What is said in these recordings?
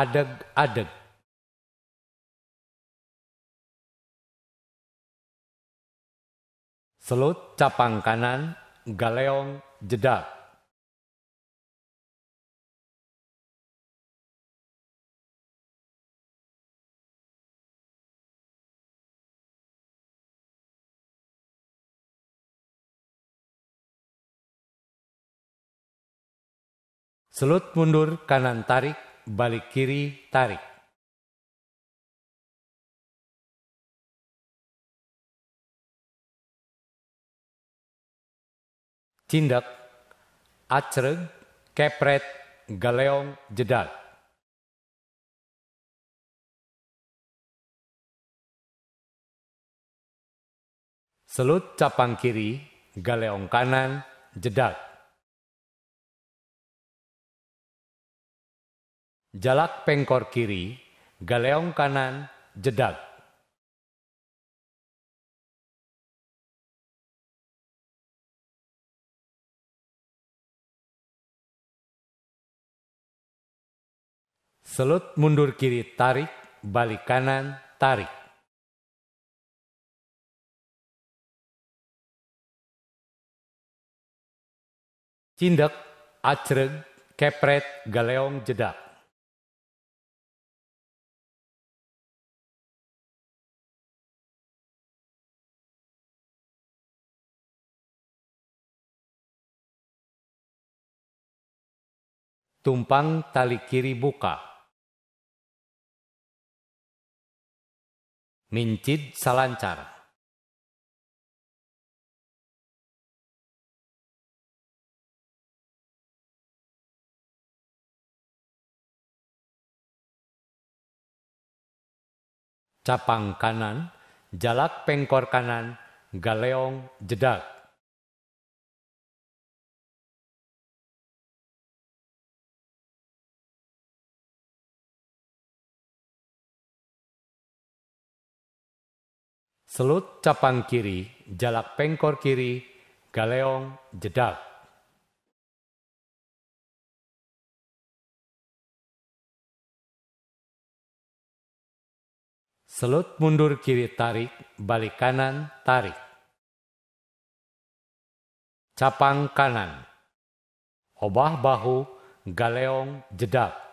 adeg-adeg. Selut capang kanan, galeong jedak. Selut mundur kanan tarik, balik kiri, tarik. Cindak, acreg, kepret, galeong, jedal. Selut capang kiri, galeong kanan, jedal. jalak pengkor kiri, galeong kanan, jedak, Selut mundur kiri tarik, balik kanan tarik. Cindek, acreg, kepret, galeong, jedak. tumpang tali kiri buka. Mincid selancar. Capang kanan, jalak pengkor kanan, galeong jedak. Selut capang kiri, jalak pengkor kiri, galeong jedak. Selut mundur kiri tarik, balik kanan tarik. Capang kanan. Obah bahu, galeong jedak.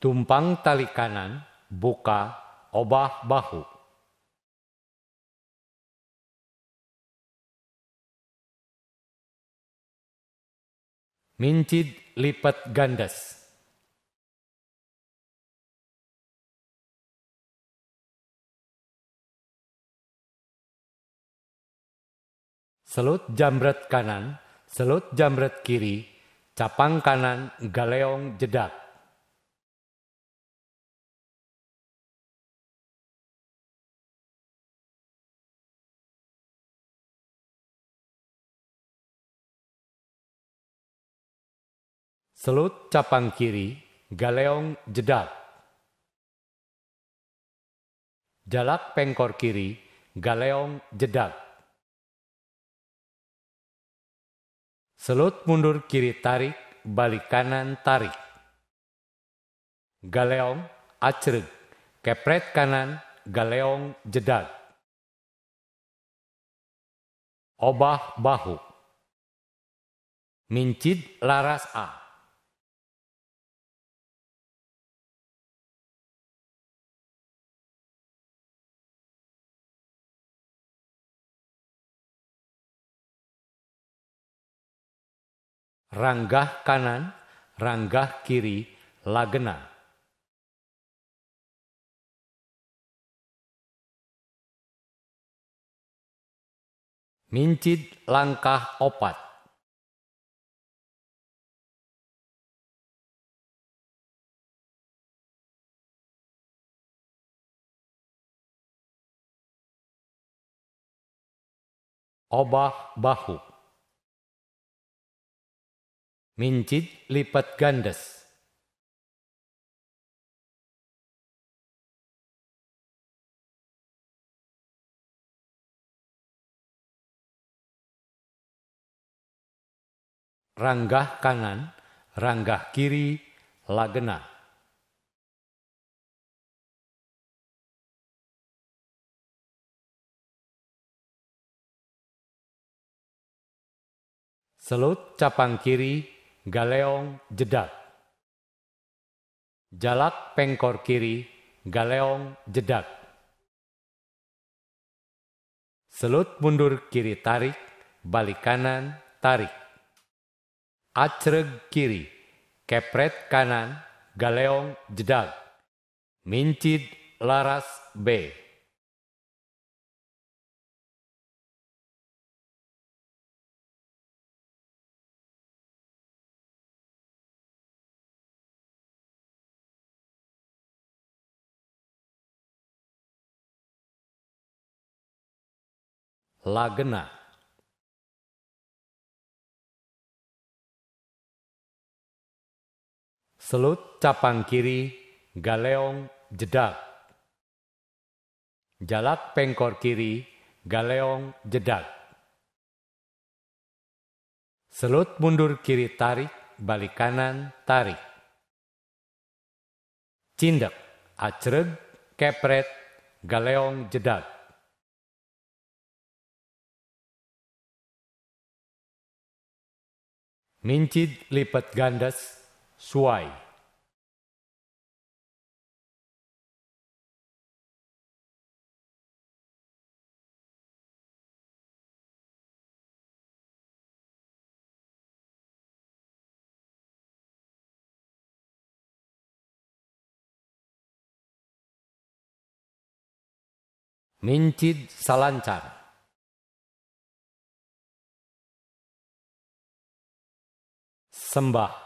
tumpang tali kanan, buka, obah bahu. Mincid lipat gandas. Selut jambret kanan, selut jambret kiri, capang kanan, galeong jedak. Selut capang kiri, galeong jedal, Jalak pengkor kiri, galeong jedal, Selut mundur kiri tarik, balik kanan tarik. Galeong acerik, kepret kanan, galeong jedal, Obah bahu. Mincid laras A. ranggah kanan, ranggah kiri, lagena. Mincit langkah opat. Obah bahu. Mincit lipat gandes, Ranggah kanan, ranggah kiri, lagena. Selut capang kiri galeong Jedak, Jalak pengkor kiri, galeong Jedak, Selut mundur kiri tarik, balik kanan tarik. Acreg kiri, kepret kanan, galeong Jedak, Mincid laras B. Lagena Selut capang kiri, galeong jedak. Jalak pengkor kiri, galeong jedak. Selut mundur kiri tarik, balik kanan tarik. Cindek, acreg, kepret, galeong jedak. Mincid lipat gandas suai. Mincid salancar. Samba